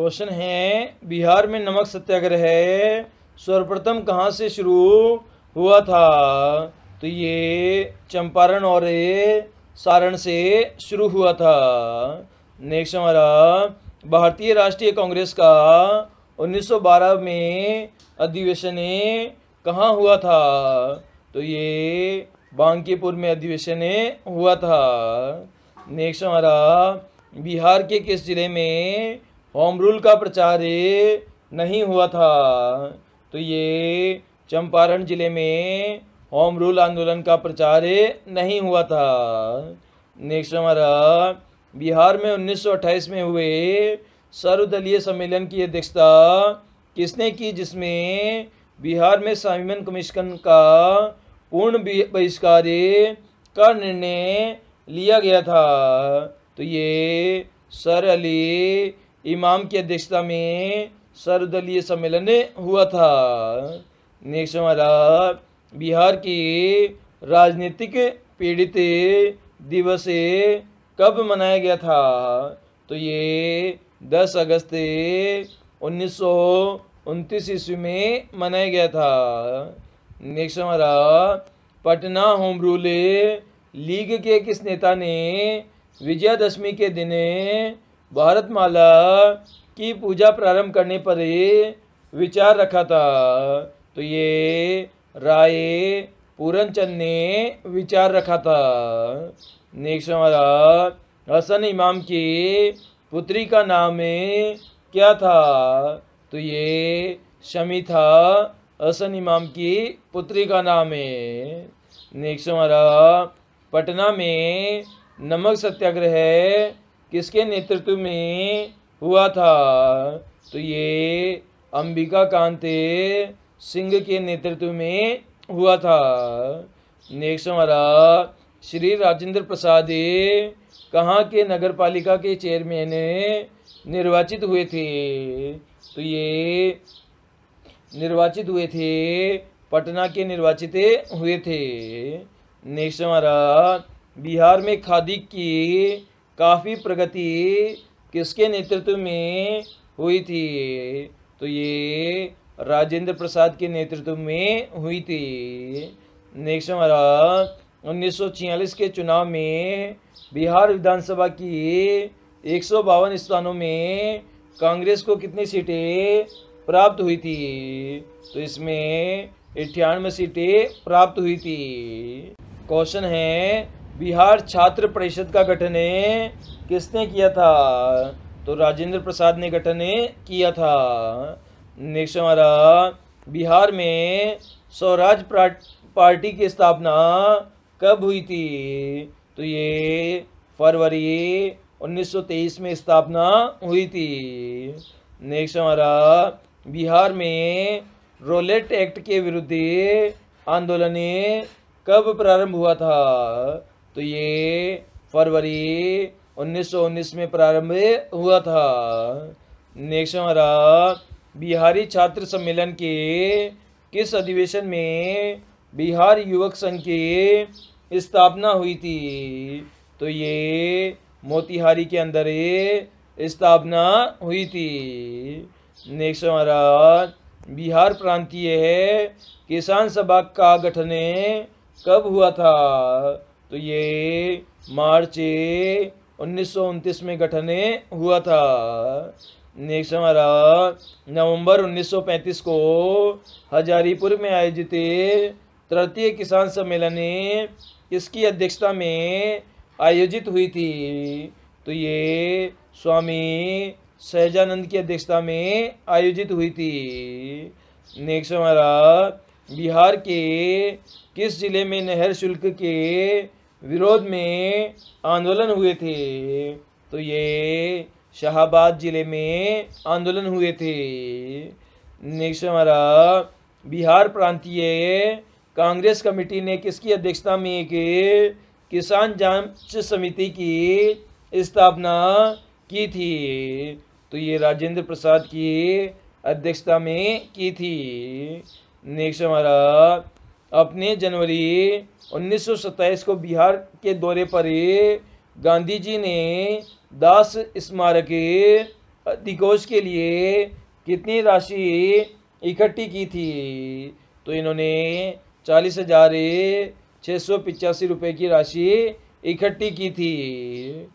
question है बिहार में नमक सत्याग्रह सर्वप्रथम कहाँ से शुरू हुआ था तो ये चंपारण और सारण से शुरू हुआ था नेक्स्ट हमारा भारतीय राष्ट्रीय कांग्रेस का 1912 में अधिवेशन कहाँ हुआ था तो ये बांकीपुर में अधिवेशन हुआ था नेक्स्ट हमारा बिहार के किस जिले में होम रूल का प्रचार नहीं हुआ था तो ये चंपारण जिले में होम रूल आंदोलन का प्रचार नहीं हुआ था नेक्स्ट हमारा बिहार में 1928 में हुए सर्वदलीय सम्मेलन की अध्यक्षता किसने की जिसमें बिहार में सामिमन कमीशन का पूर्ण बहिष्कार का निर्णय लिया गया था तो ये सर अली इमाम की अध्यक्षता में सर्वदलीय सम्मेलन हुआ था नेक्स्ट हमारा बिहार की राजनीतिक पीड़ित दिवस कब मनाया गया था तो ये 10 अगस्त उन्नीस सौ ईस्वी में मनाया गया था नेक्स्ट हमारा पटना होम रूल लीग के किस नेता ने विजयादशमी के दिन भारतमाला की पूजा प्रारंभ करने पर विचार रखा था तो ये राय पूरनचंद ने विचार रखा था नेक्स्ट हमारा हसन इमाम की पुत्री का नाम क्या था तो ये शमी था हसन इमाम की पुत्री का नाम है नेक्स्ट हमारा पटना में नमक सत्याग्रह किसके नेतृत्व में हुआ था तो ये अंबिका कांते सिंह के नेतृत्व में हुआ था नेक्स्ट हमारा श्री राजेंद्र प्रसाद कहाँ के नगर पालिका के चेयरमैन निर्वाचित हुए थे तो ये निर्वाचित हुए थे पटना के निर्वाचित हुए थे नेक्स्ट हमारा बिहार में खादी की काफ़ी प्रगति किसके नेतृत्व में हुई थी तो ये राजेंद्र प्रसाद के नेतृत्व में हुई थी नेक्स्ट हमारा 1946 के चुनाव में बिहार विधानसभा की एक स्थानों में कांग्रेस को कितनी सीटें प्राप्त हुई थी तो इसमें अठानवे सीटें प्राप्त हुई थी क्वेश्चन है बिहार छात्र परिषद का गठन किसने किया था तो राजेंद्र प्रसाद ने गठन किया था नेक्स्ट हमारा बिहार में स्वराज पार्टी की स्थापना कब हुई थी तो ये फरवरी 1923 में स्थापना हुई थी नेक्स्ट हमारा बिहार में रोलेट एक्ट के विरुद्ध आंदोलन कब प्रारंभ हुआ था तो ये फरवरी 1919 में प्रारंभ हुआ था नेक्स्ट हमारा बिहारी छात्र सम्मेलन के किस अधिवेशन में बिहार युवक संघ की स्थापना हुई थी तो ये मोतिहारी के अंदर स्थापना हुई थी नेक्स्ट हमारा बिहार प्रांतीय किसान सभा का गठन कब हुआ था तो ये मार्च उन्नीस में गठन हुआ था नेक्स्ट हमारा नवंबर 1935 को हजारीपुर में आयोजित तृतीय किसान सम्मेलन किसकी अध्यक्षता में आयोजित हुई थी तो ये स्वामी सहजानंद की अध्यक्षता में आयोजित हुई थी नेक्स्ट हमारा बिहार के किस जिले में नहर शुल्क के विरोध में आंदोलन हुए थे तो ये शाहबाद ज़िले में आंदोलन हुए थे नेक्स्ट हमारा बिहार प्रांतीय कांग्रेस कमेटी ने किसकी अध्यक्षता में एक किसान जांच समिति की स्थापना की थी तो ये राजेंद्र प्रसाद की अध्यक्षता में की थी नेक्स्ट हमारा अपने जनवरी 1927 को बिहार के दौरे पर गांधी जी ने दास स्मारक अधिकोष के लिए कितनी राशि इकट्ठी की थी तो इन्होंने चालीस हजार छः सौ पिचासी रुपये की राशि इकट्ठी की थी